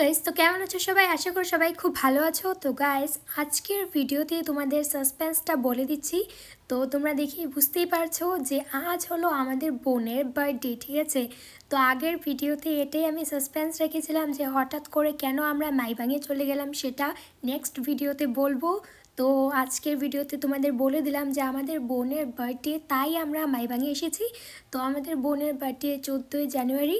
guys তো কেমন আছো সবাই আশা করি সবাই খুব ভালো আছো তো গাইস আজকের ভিডিওতে তোমাদের সাসপেন্সটা বলে দিচ্ছি তো তোমরা দেখি বুঝতেই পারছো যে আজ হলো আমাদের বোনের বার্থডে ঠিক আছে তো আগের ভিডিওতে এটাই আমি সাসপেন্স রেখেছিলাম যে হঠাৎ করে কেন আমরা মাইবাঙে চলে গেলাম সেটা নেক্সট ভিডিওতে বলবো তো আজকের ভিডিওতে তোমাদের বলে দিলাম যে আমাদের বোনের বার্থডে তাই আমরা মাইবাঙে এসেছি তো আমাদের বোনের বার্থডে চোদ্দোই জানুয়ারি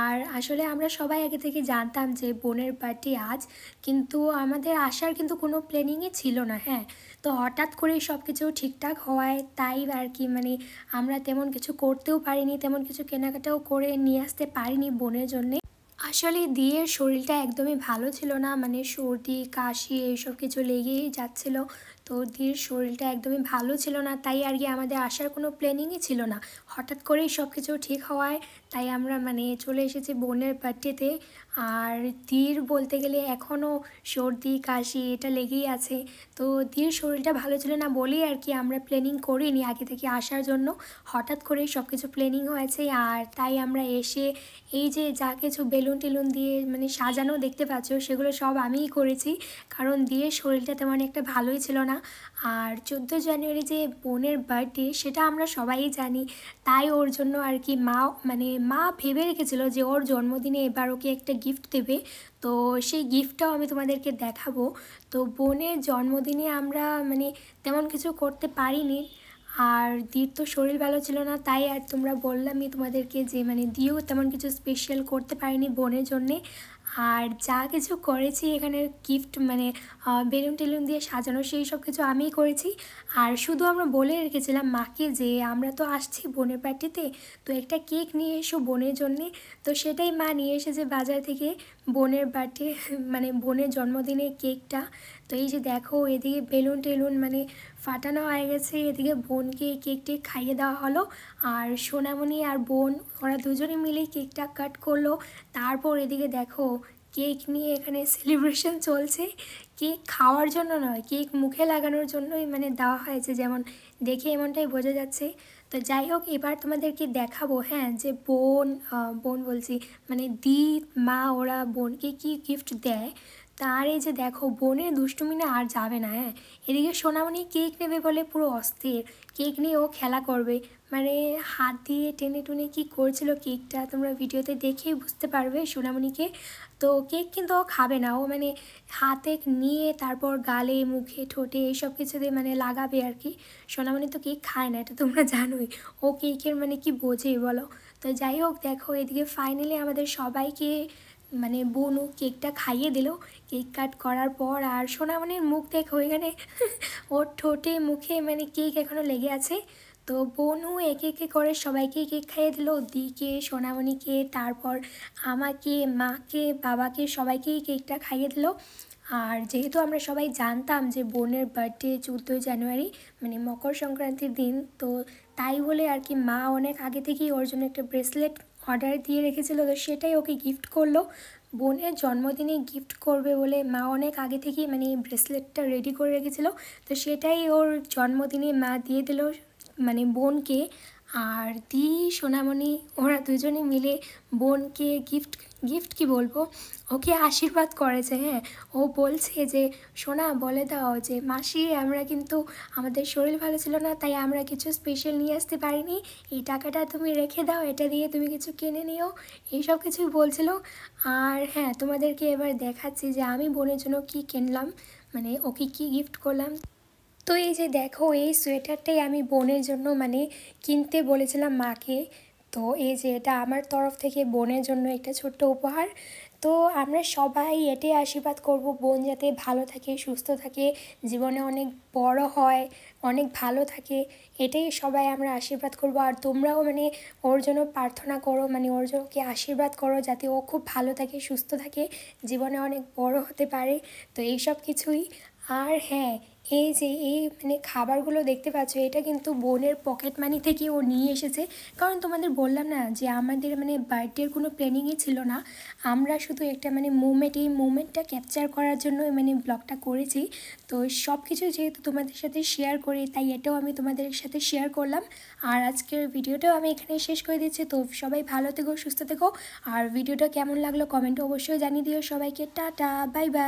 আর আসলে আমরা সবাই আগে থেকে জানতাম যে বোনের বার্থডে আজ কিন্তু আমাদের আসার কিন্তু কোনো প্ল্যানিংই ছিল না হ্যাঁ তো হঠাৎ করেই সব কিছু ঠিকঠাক হওয়ায় তাই আর কি মানে আমরা তেমন কিছু করতেও পারিনি তেমন কিছু কেনাকাটাও করে নিয়ে আসতে পারিনি বোনের জন্যে আসলে দিয়ের শরীরটা একদমই ভালো ছিল না মানে সর্দি কাশি এইসব কিছু লেগেই যাচ্ছিলো তো দির শরীরটা একদমই ভালো ছিল না তাই আর কি আমাদের আসার কোনো প্ল্যানিংই ছিল না হঠাৎ করেই সব কিছু ঠিক হওয়ায় তাই আমরা মানে চলে এসেছি বোনের বার্থডেতে আর ধীর বলতে গেলে এখনও সর্দি কাশি এটা লেগেই আছে তো ধীর শরীরটা ভালো ছিল না বলেই আর কি আমরা প্ল্যানিং করিনি আগে থেকে আসার জন্য হঠাৎ করেই সব কিছু প্ল্যানিং হয়েছে আর তাই আমরা এসে এই যে যা কিছু বেলুন টেলুন দিয়ে মানে সাজানো দেখতে পাচ্ছ সেগুলো সব আমিই করেছি কারণ দিয়ে শরীরটা তেমন একটা ভালোই ছিল না আর চোদ্দো জানুয়ারি যে বোনের বার্থডে সেটা আমরা সবাই জানি তাই ওর জন্য আর কি মা মানে মা ভেবে রেখেছিল যে ওর জন্মদিনে এবার ওকে একটা গিফট দেবে তো সেই গিফটটাও আমি তোমাদেরকে দেখাবো তো বোনের জন্মদিনে আমরা মানে তেমন কিছু করতে পারিনি আর দির তো শরীর ভালো ছিল না তাই আর তোমরা বললামই তোমাদেরকে যে মানে দিও তেমন কিছু স্পেশাল করতে পারিনি বোনের জন্যে আর যা কিছু করেছি এখানে গিফট মানে বেলুন টেলুন দিয়ে সাজানো সেই সব কিছু আমিই করেছি আর শুধু আমরা বলে রেখেছিলাম মাকে যে আমরা তো আসছি বোনের পার্টিতে তো একটা কেক নিয়ে এসো বোনের জন্যে তো সেটাই মা নিয়ে এসেছে বাজার থেকে বোনের বার্থডে মানে বোনের জন্মদিনে কেকটা তো এই যে দেখো এদিকে বেলুন টেলুন মানে ফাটানো হয়ে গেছে এদিকে বোনকে কেকটি খাইয়ে দেওয়া হলো আর সোনামণি আর বোন ওরা দুজনে মিলে কেকটা কাট করলো তারপর এদিকে দেখো কেক নিয়ে এখানে সেলিব্রেশন চলছে কেক খাওয়ার জন্য নয় কেক মুখে লাগানোর জন্যই মানে দেওয়া হয়েছে যেমন দেখে এমনটাই বোঝা যাচ্ছে তো যাই হোক এবার তোমাদেরকে দেখাবো হ্যাঁ যে বোন বোন বলছি মানে দি মা ওরা বোনকে কি গিফট দেয় তার এই যে দেখো বোনের দুষ্টুমি না আর যাবে না হ্যাঁ এদিকে সোনামণি কেক নেবে বলে পুরো অস্থির কেক নিয়ে ও খেলা করবে মানে হাত দিয়ে টেনে টুনে কী করছিল কেকটা তোমরা ভিডিওতে দেখেই বুঝতে পারবে সোনামণিকে তো কেক কিন্তু ও খাবে না ও মানে হাতে নিয়ে তারপর গালে মুখে ঠোঁটে এইসব কিছুতে মানে লাগাবে আর কি সোনামণি তো কেক খায় না এটা তোমরা জানোই ও কেকের মানে কি বোঝে বলো তো যাই হোক দেখো এদিকে ফাইনালি আমাদের সবাইকে মানে বোনও কেকটা খাইয়ে দিল কেক কাট করার পর আর সোনামনির মুখ দেখ হয়ে গেলে ওর ঠোঁটে মুখে মানে কেক এখনও লেগে আছে তো বোনও একে একে করে সবাইকে কেক খাইয়ে দিল দিকে সোনামণিকে তারপর আমাকে মাকে বাবাকে সবাইকেই কেকটা খাইয়ে দিল আর যেহেতু আমরা সবাই জানতাম যে বোনের বার্থডে চোদ্দোই জানুয়ারি মানে মকর সংক্রান্তির দিন তো তাই বলে আর কি মা অনেক আগে থেকেই ওর জন্য একটা ব্রেসলেট অর্ডার দিয়ে রেখেছিল তো সেটাই ওকে গিফট করলো বোনের জন্মদিনে গিফট করবে বলে মা অনেক আগে থেকেই মানে ব্রেসলেটটা রেডি করে রেখেছিল তো সেটাই ওর জন্মদিনে মা দিয়ে দিল মানে বোনকে আর দি সোনামণি ওরা দুজনে মিলে বোনকে গিফট গিফট কি বলবো ওকে আশীর্বাদ করেছে হ্যাঁ ও বলছে যে সোনা বলে দাও যে মাসি আমরা কিন্তু আমাদের শরীর ভালো ছিল না তাই আমরা কিছু স্পেশাল নিয়ে আসতে পারিনি এই টাকাটা তুমি রেখে দাও এটা দিয়ে তুমি কিছু কিনে নিও এইসব কিছুই বলছিল আর হ্যাঁ তোমাদেরকে এবার দেখাচ্ছি যে আমি বোনের জন্য কি কিনলাম মানে ওকে কি গিফট করলাম তো এই যে দেখো এই সোয়েটারটাই আমি বোনের জন্য মানে কিনতে বলেছিলাম মাকে তো এই যে এটা আমার তরফ থেকে বোনের জন্য একটা ছোট্ট উপহার তো আমরা সবাই এটাই আশীর্বাদ করব বোন যাতে ভালো থাকে সুস্থ থাকে জীবনে অনেক বড় হয় অনেক ভালো থাকে এটাই সবাই আমরা আশীর্বাদ করব আর তোমরাও মানে ওর জন্য প্রার্থনা করো মানে ওর জন্যকে আশীর্বাদ করো যাতে ও খুব ভালো থাকে সুস্থ থাকে জীবনে অনেক বড় হতে পারে তো এইসব কিছুই আর হ্যাঁ এই যে এই মানে খাবারগুলো দেখতে পাচ্ছ এটা কিন্তু বোনের পকেট মানি থেকে ও নিয়ে এসেছে কারণ তোমাদের বললাম না যে আমাদের মানে বার্থডের কোনো প্ল্যানিংই ছিল না আমরা শুধু একটা মানে মুমেন্ট এই মুমেন্টটা ক্যাপচার করার জন্য মানে ব্লগটা করেছি তো সব কিছু যেহেতু তোমাদের সাথে শেয়ার করি তাই এটাও আমি তোমাদের সাথে শেয়ার করলাম আর আজকের ভিডিওটাও আমি এখানে শেষ করে দিচ্ছি তো সবাই ভালো থেকো সুস্থ থেকো আর ভিডিওটা কেমন লাগলো কমেন্টে অবশ্যই জানিয়ে দিও সবাইকে টাটা বাই বাই